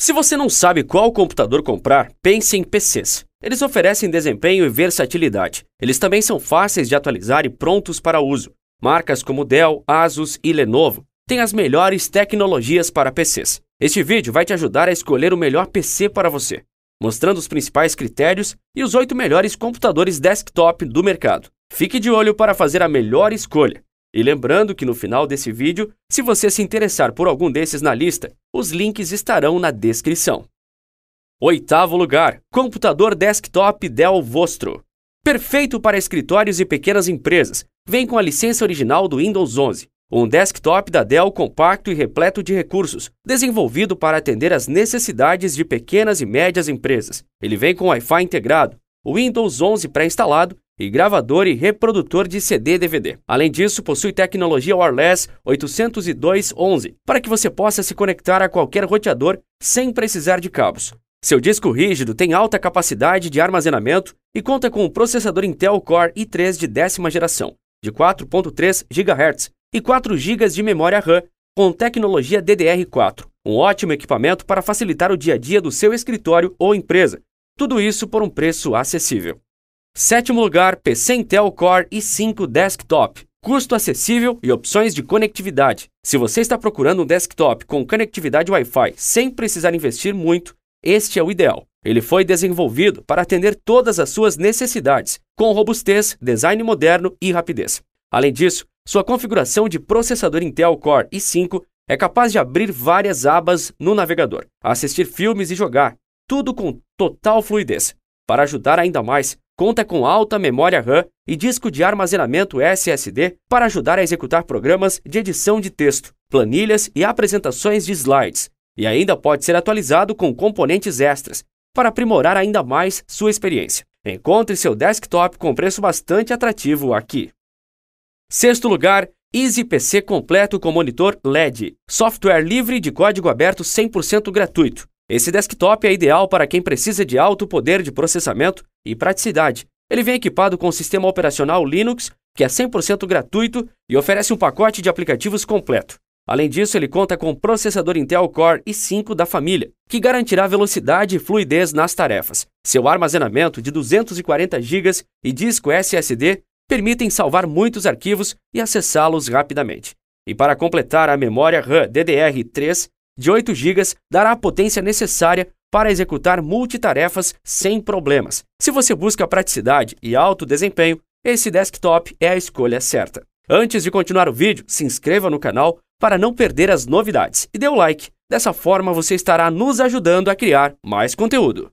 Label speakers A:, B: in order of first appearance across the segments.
A: Se você não sabe qual computador comprar, pense em PCs. Eles oferecem desempenho e versatilidade. Eles também são fáceis de atualizar e prontos para uso. Marcas como Dell, Asus e Lenovo têm as melhores tecnologias para PCs. Este vídeo vai te ajudar a escolher o melhor PC para você, mostrando os principais critérios e os oito melhores computadores desktop do mercado. Fique de olho para fazer a melhor escolha. E lembrando que no final desse vídeo, se você se interessar por algum desses na lista, os links estarão na descrição. Oitavo lugar, computador desktop Dell Vostro. Perfeito para escritórios e pequenas empresas, vem com a licença original do Windows 11. Um desktop da Dell compacto e repleto de recursos, desenvolvido para atender às necessidades de pequenas e médias empresas. Ele vem com Wi-Fi integrado, Windows 11 pré-instalado e gravador e reprodutor de CD/DVD. Além disso, possui tecnologia wireless 802.11 para que você possa se conectar a qualquer roteador sem precisar de cabos. Seu disco rígido tem alta capacidade de armazenamento e conta com o processador Intel Core i3 de décima geração, de 4.3 GHz e 4 GB de memória RAM com tecnologia DDR4. Um ótimo equipamento para facilitar o dia a dia do seu escritório ou empresa. Tudo isso por um preço acessível. Sétimo lugar, PC Intel Core i5 Desktop. Custo acessível e opções de conectividade. Se você está procurando um desktop com conectividade Wi-Fi sem precisar investir muito, este é o ideal. Ele foi desenvolvido para atender todas as suas necessidades, com robustez, design moderno e rapidez. Além disso, sua configuração de processador Intel Core i5 é capaz de abrir várias abas no navegador, assistir filmes e jogar, tudo com total fluidez. Para ajudar ainda mais, conta com alta memória RAM e disco de armazenamento SSD para ajudar a executar programas de edição de texto, planilhas e apresentações de slides, e ainda pode ser atualizado com componentes extras para aprimorar ainda mais sua experiência. Encontre seu desktop com preço bastante atrativo aqui. Sexto lugar, Easy PC completo com monitor LED, software livre de código aberto 100% gratuito esse desktop é ideal para quem precisa de alto poder de processamento e praticidade. Ele vem equipado com o sistema operacional Linux, que é 100% gratuito e oferece um pacote de aplicativos completo. Além disso, ele conta com processador Intel Core i5 da família, que garantirá velocidade e fluidez nas tarefas. Seu armazenamento de 240 GB e disco SSD permitem salvar muitos arquivos e acessá-los rapidamente. E para completar a memória RAM DDR3, de 8 GB dará a potência necessária para executar multitarefas sem problemas. Se você busca praticidade e alto desempenho, esse desktop é a escolha certa. Antes de continuar o vídeo, se inscreva no canal para não perder as novidades e dê o like. Dessa forma, você estará nos ajudando a criar mais conteúdo.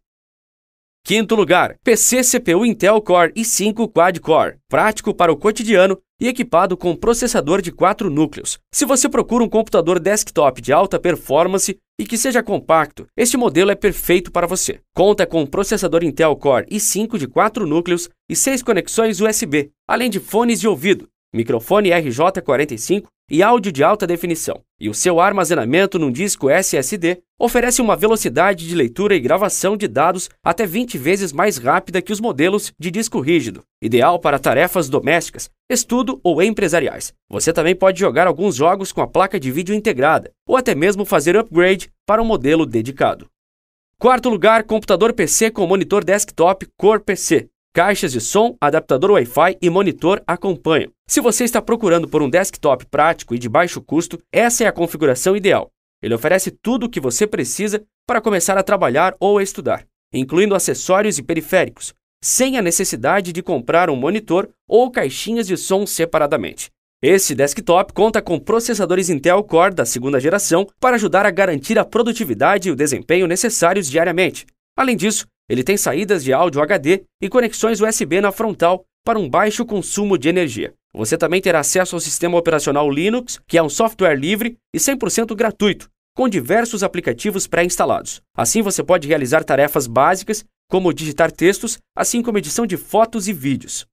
A: Quinto lugar, PC CPU Intel Core i5 Quad Core, prático para o cotidiano e equipado com processador de 4 núcleos. Se você procura um computador desktop de alta performance e que seja compacto, este modelo é perfeito para você. Conta com um processador Intel Core i5 de 4 núcleos e 6 conexões USB, além de fones de ouvido, microfone RJ45 e áudio de alta definição. E o seu armazenamento num disco SSD oferece uma velocidade de leitura e gravação de dados até 20 vezes mais rápida que os modelos de disco rígido, ideal para tarefas domésticas, estudo ou empresariais. Você também pode jogar alguns jogos com a placa de vídeo integrada, ou até mesmo fazer upgrade para um modelo dedicado. Quarto lugar, computador PC com monitor desktop Core PC. Caixas de som, adaptador Wi-Fi e monitor acompanham. Se você está procurando por um desktop prático e de baixo custo, essa é a configuração ideal. Ele oferece tudo o que você precisa para começar a trabalhar ou a estudar, incluindo acessórios e periféricos, sem a necessidade de comprar um monitor ou caixinhas de som separadamente. Esse desktop conta com processadores Intel Core da segunda geração para ajudar a garantir a produtividade e o desempenho necessários diariamente. Além disso, ele tem saídas de áudio HD e conexões USB na frontal para um baixo consumo de energia. Você também terá acesso ao sistema operacional Linux, que é um software livre e 100% gratuito, com diversos aplicativos pré-instalados. Assim, você pode realizar tarefas básicas, como digitar textos, assim como edição de fotos e vídeos.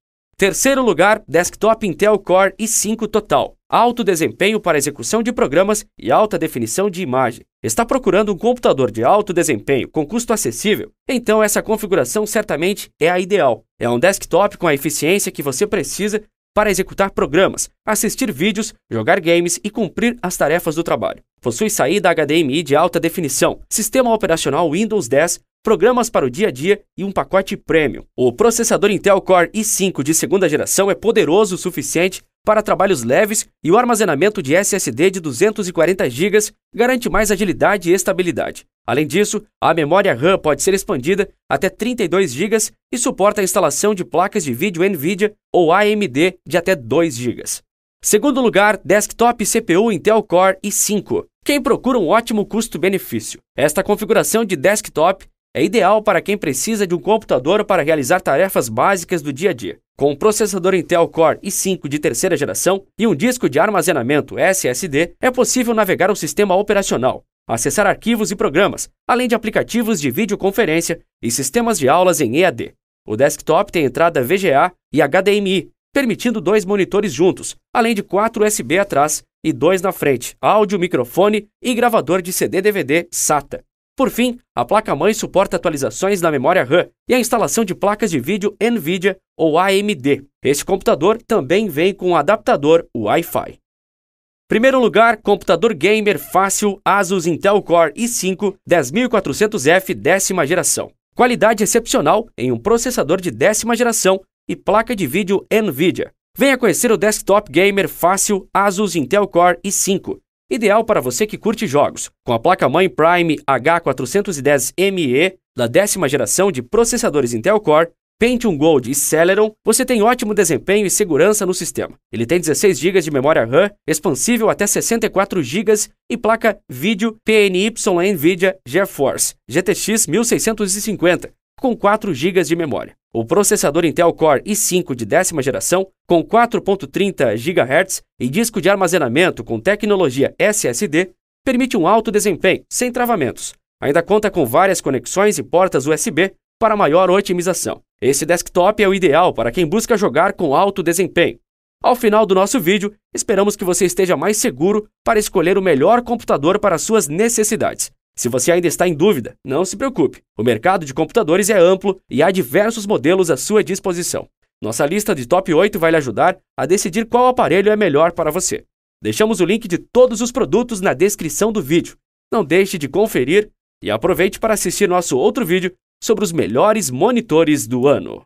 A: Terceiro lugar, desktop Intel Core i5 total. Alto desempenho para execução de programas e alta definição de imagem. Está procurando um computador de alto desempenho com custo acessível? Então essa configuração certamente é a ideal. É um desktop com a eficiência que você precisa para executar programas, assistir vídeos, jogar games e cumprir as tarefas do trabalho. Possui saída HDMI de alta definição, sistema operacional Windows 10 programas para o dia a dia e um pacote premium. O processador Intel Core i5 de segunda geração é poderoso o suficiente para trabalhos leves e o armazenamento de SSD de 240 GB garante mais agilidade e estabilidade. Além disso, a memória RAM pode ser expandida até 32 GB e suporta a instalação de placas de vídeo NVIDIA ou AMD de até 2 GB. Segundo lugar, desktop CPU Intel Core i5. Quem procura um ótimo custo-benefício. Esta configuração de desktop é ideal para quem precisa de um computador para realizar tarefas básicas do dia a dia. Com um processador Intel Core i5 de terceira geração e um disco de armazenamento SSD, é possível navegar o sistema operacional, acessar arquivos e programas, além de aplicativos de videoconferência e sistemas de aulas em EAD. O desktop tem entrada VGA e HDMI, permitindo dois monitores juntos, além de quatro USB atrás e dois na frente, áudio, microfone e gravador de CD-DVD SATA. Por fim, a placa-mãe suporta atualizações da memória RAM e a instalação de placas de vídeo NVIDIA ou AMD. Esse computador também vem com um adaptador Wi-Fi. Primeiro lugar, computador gamer fácil Asus Intel Core i5 10400F décima geração. Qualidade excepcional em um processador de décima geração e placa de vídeo NVIDIA. Venha conhecer o desktop gamer fácil Asus Intel Core i5, ideal para você que curte jogos, com a placa-mãe Prime H410ME da décima geração de processadores Intel Core, Pentium Gold e Celeron, você tem ótimo desempenho e segurança no sistema. Ele tem 16 GB de memória RAM, expansível até 64 GB e placa vídeo PNY NVIDIA GeForce GTX 1650, com 4 GB de memória. O processador Intel Core i5 de décima geração, com 4.30 GHz e disco de armazenamento com tecnologia SSD, permite um alto desempenho, sem travamentos. Ainda conta com várias conexões e portas USB para maior otimização. Esse desktop é o ideal para quem busca jogar com alto desempenho. Ao final do nosso vídeo, esperamos que você esteja mais seguro para escolher o melhor computador para suas necessidades. Se você ainda está em dúvida, não se preocupe. O mercado de computadores é amplo e há diversos modelos à sua disposição. Nossa lista de top 8 vai lhe ajudar a decidir qual aparelho é melhor para você. Deixamos o link de todos os produtos na descrição do vídeo. Não deixe de conferir e aproveite para assistir nosso outro vídeo sobre os melhores monitores do ano.